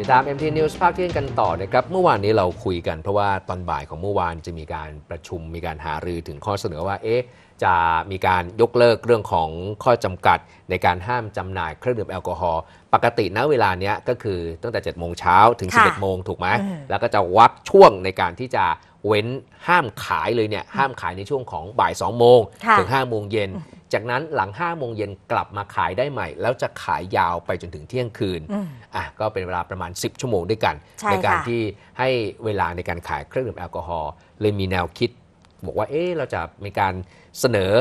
ติดตาม MT News ภาคเที่ยงกันต่อนะครับเมื่อวานนี้เราคุยกันเพราะว่าตอนบ่ายของเมื่อวานจะมีการประชุมมีการหารือถึงข้อเสนอว่าเอ๊ะจะมีการยกเลิกเรื่องของข้อจำกัดในการห้ามจำหน่ายเครื่องดื่มแอลกอฮอล์ปกติณเวลาเนี้ยก็คือตั้งแต่7จ็ดโมงเช้าถึง 11บเอ็ดโมงถูกไหม แล้วก็จะวักช่วงในการที่จะเว้นห้ามขายเลยเนี่ยห้ามขายในช่วงของบ่าย2โมงถึง5โมงเย็นจากนั้นหลัง5้าโมงเย็นกลับมาขายได้ใหม่ แล้วจะขายยาวไปจนถึงเที่ยงคืนอ่ะก็เป็นเวลาประมาณ 10 ชั่วโมงด้วยกันใในการที่ให้เวลาในการขายเครื่องดื่มแอลกอฮอล์เลยมีแนวคิด บอกว่าเอ๊ะเราจะมีการเสนอ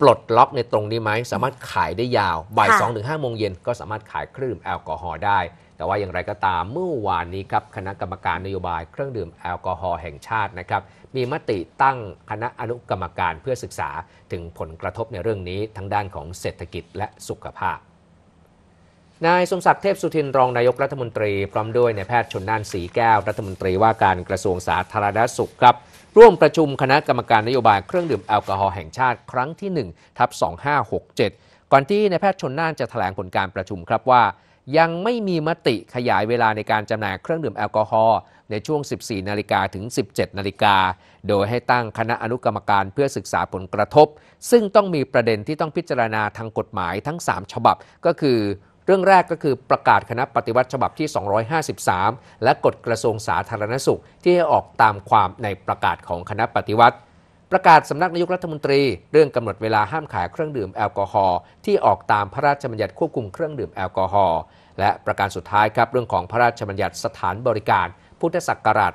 ปลดล็อกในตรงนี้ไหมสามารถขายได้ยาวบ่ายสองถึงห้าโมงเย็นก็สามารถขายเครื่องแอลกอฮอล์ได้ แต่ว่าอย่างไรก็ตามเมื่อวานนี้ครับคณะกรรมการนโยบายเครื่องดื่มแอลกอฮอล์แห่งชาตินะครับ มีมติตั้งคณะอนุกรรมการเพื่อศึกษาถึงผลกระทบในเรื่องนี้ ทั้งด้านของเศรษฐกิจและสุขภาพนายสมศักดิ์เทพสุทินรองนายกรัฐมนตรีพร้อมด้วยนายแพทย์ชนน่านสีแก้วรัฐมนตรีว่าการกระทรวงสาธารณสุขครับ ร่วมประชุมคณะกรรมการนโยบาย เครื่องดื่มแอลกอฮอล์แห่งชาติครั้งที่1ทับ2567 ก่อนที่นายแพทย์ชนน่านจะถแถลงผลการประชุมครับว่า ยังไม่มีมติขยายเวลาในการจำหน่ายเครื่องดื่มแอลกอฮอล์ในช่วง 14นาฬิกาถึง 17นาฬิกาโดยให้ตั้งคณะอนุกรรมการเพื่อศึกษาผลกระทบ ซึ่งต้องมีประเด็นที่ต้องพิจารณาทางกฎหมายทั้ง3ฉบับก็คือเรื่องแรกก็คือประกาศคณะปฏิวัติฉบับที่ 253 และกฎกระทรวงสาธารณสุขที่ให้ออกตามความในประกาศของคณะปฏิวัติ ประกาศสำนักนายกรัฐมนตรี เรื่องกำหนดเวลาห้ามขายเครื่องดื่มแอลกอฮอล์ที่ออกตามพระราชบัญญัติควบคุมเครื่องดื่มแอลกอฮอล์และประการสุดท้ายครับเรื่องของพระราชบัญญัติสถานบริการ พุทธศักราช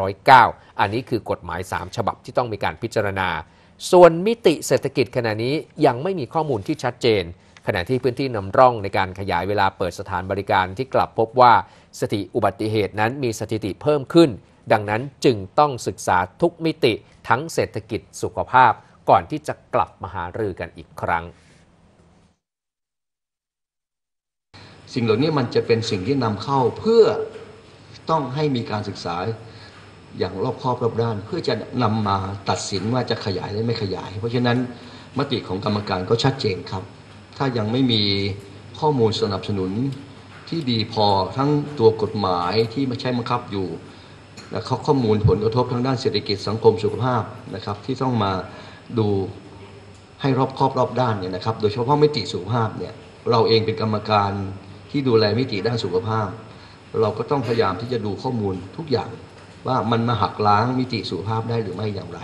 2509 อันนี้คือกฎหมาย 3 ฉบับที่ต้องมีการพิจารณา ส่วนมิติเศรษฐกิจขณะนี้ยังไม่มีข้อมูลที่ชัดเจนขณะที่พื้นที่นำร่องในการขยายเวลาเปิดสถานบริการ ที่กลับพบว่าสถิอุบัติเหตุนั้นมีสถิติเพิ่มขึ้น ดังนั้นจึงต้องศึกษาทุกมิติทั้งเศรษฐกิจสุขภาพก่อนที่จะกลับมาหารือกันอีกครั้ง สิ่งเหล่านี้มันจะเป็นสิ่งที่นำเข้าเพื่อต้องให้มีการศึกษาอย่างรอบคอบรอบด้าน เพื่อจะนำมาตัดสินว่าจะขยายหรือไม่ขยาย เพราะฉะนั้นมติของกรรมการก็ชัดเจนครับถ้ายังไม่มีข้อมูลสนับสนุนที่ดีพอทั้งตัวกฎหมายที่มาใช้บังคับอยู่ และข้อข้อมูลผลกระทบทางด้านเศรษฐกิจสังคมสุขภาพนะครับที่ต้องมาดูให้รอบครอบรอบด้านเนี่ยนะครับโดยเฉพาะมิติสุขภาพเนี่ยเราเองเป็นกรรมการที่ดูแลมิติด้านสุขภาพ เราก็ต้องพยายามที่จะดูข้อมูลทุกอย่าง ว่ามันมาหักล้างมิติสุขภาพได้หรือไม่อย่างไร